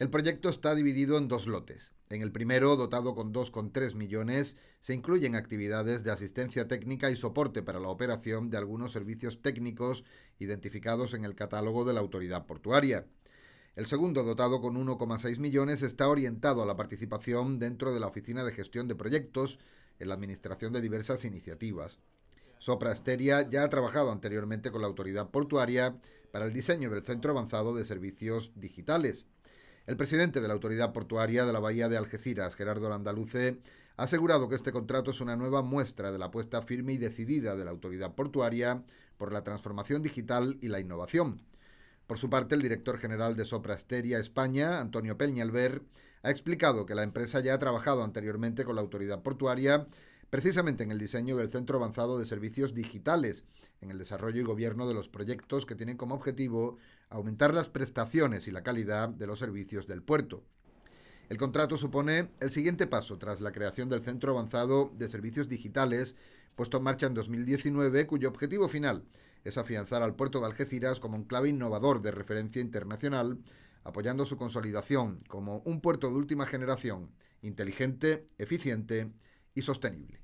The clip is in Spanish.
El proyecto está dividido en dos lotes. En el primero, dotado con 2,3 millones, se incluyen actividades de asistencia técnica y soporte para la operación de algunos servicios técnicos identificados en el catálogo de la autoridad portuaria. El segundo, dotado con 1,6 millones, está orientado a la participación dentro de la Oficina de Gestión de Proyectos en la administración de diversas iniciativas. Sopra Esteria ya ha trabajado anteriormente con la autoridad portuaria para el diseño del Centro Avanzado de Servicios Digitales. El presidente de la Autoridad Portuaria de la Bahía de Algeciras, Gerardo Landaluce, ha asegurado que este contrato es una nueva muestra de la apuesta firme y decidida de la Autoridad Portuaria por la transformación digital y la innovación. Por su parte, el director general de Sopra Esteria España, Antonio Peñalver, ha explicado que la empresa ya ha trabajado anteriormente con la autoridad portuaria precisamente en el diseño del Centro Avanzado de Servicios Digitales, en el desarrollo y gobierno de los proyectos que tienen como objetivo aumentar las prestaciones y la calidad de los servicios del puerto. El contrato supone el siguiente paso tras la creación del Centro Avanzado de Servicios Digitales, puesto en marcha en 2019, cuyo objetivo final es afianzar al puerto de Algeciras como un clave innovador de referencia internacional, apoyando su consolidación como un puerto de última generación, inteligente, eficiente y sostenible.